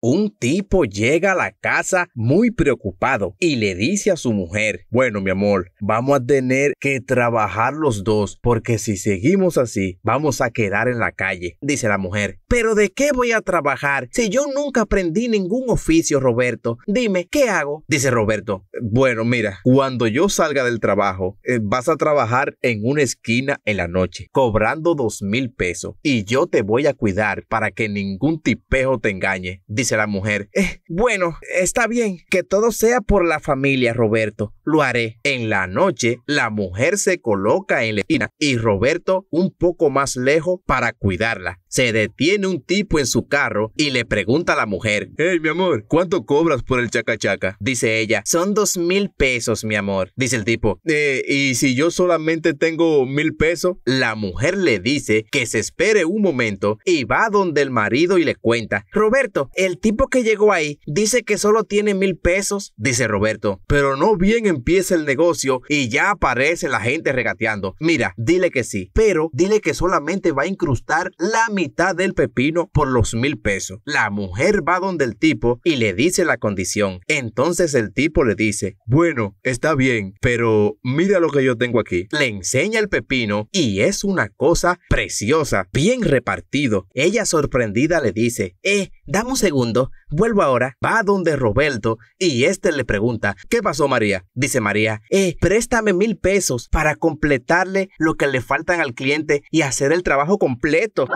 Un tipo llega a la casa muy preocupado y le dice a su mujer, bueno mi amor, vamos a tener que trabajar los dos porque si seguimos así vamos a quedar en la calle, dice la mujer. Pero ¿de qué voy a trabajar si yo nunca aprendí ningún oficio, Roberto? Dime, ¿qué hago? Dice Roberto, bueno mira, cuando yo salga del trabajo eh, vas a trabajar en una esquina en la noche, cobrando dos mil pesos y yo te voy a cuidar para que ningún tipejo te engañe, dice la mujer. Eh, bueno, está bien, que todo sea por la familia, Roberto. Lo haré. En la noche, la mujer se coloca en la esquina y Roberto un poco más lejos para cuidarla. Se detiene un tipo en su carro y le pregunta a la mujer: Hey, mi amor, ¿cuánto cobras por el chacachaca? Dice ella: Son dos mil pesos, mi amor. Dice el tipo: eh, ¿Y si yo solamente tengo mil pesos? La mujer le dice que se espere un momento y va donde el marido y le cuenta: Roberto, el tipo que llegó ahí dice que solo tiene mil pesos, dice Roberto. Pero no bien empieza el negocio y ya aparece la gente regateando. Mira, dile que sí, pero dile que solamente va a incrustar la mitad del pepino por los mil pesos. La mujer va donde el tipo y le dice la condición. Entonces el tipo le dice, bueno, está bien, pero mira lo que yo tengo aquí. Le enseña el pepino y es una cosa preciosa, bien repartido. Ella sorprendida le dice, eh, Dame un segundo, vuelvo ahora, va a donde Roberto y este le pregunta, ¿qué pasó María? Dice María, eh, préstame mil pesos para completarle lo que le faltan al cliente y hacer el trabajo completo.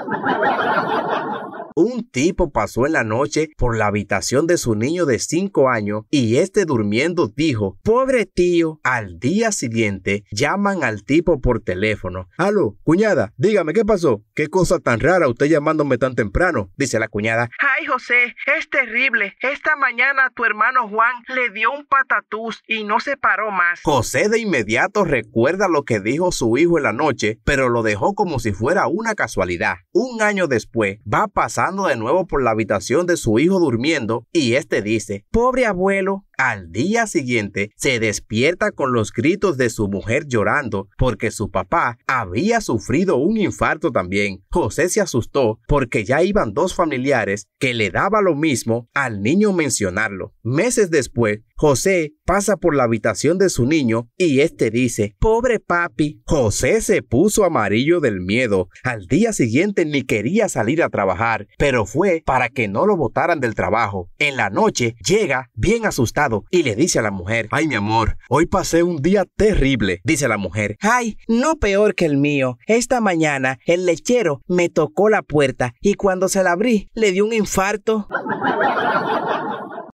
Un tipo pasó en la noche por la habitación de su niño de 5 años y este durmiendo dijo, pobre tío, al día siguiente llaman al tipo por teléfono. Aló, cuñada, dígame qué pasó. Qué cosa tan rara usted llamándome tan temprano, dice la cuñada. Ay, José, es terrible. Esta mañana tu hermano Juan le dio un patatús y no se paró más. José de inmediato recuerda lo que dijo su hijo en la noche, pero lo dejó como si fuera una casualidad. Un año después va a pasar de nuevo por la habitación de su hijo durmiendo y este dice, pobre abuelo, al día siguiente se despierta con los gritos de su mujer llorando porque su papá había sufrido un infarto también. José se asustó porque ya iban dos familiares que le daba lo mismo al niño mencionarlo. Meses después, José pasa por la habitación de su niño y este dice, pobre papi. José se puso amarillo del miedo. Al día siguiente ni quería salir a trabajar, pero fue para que no lo botaran del trabajo. En la noche llega bien asustado y le dice a la mujer, ay mi amor, hoy pasé un día terrible, dice la mujer, ay, no peor que el mío, esta mañana el lechero me tocó la puerta y cuando se la abrí le dio un infarto.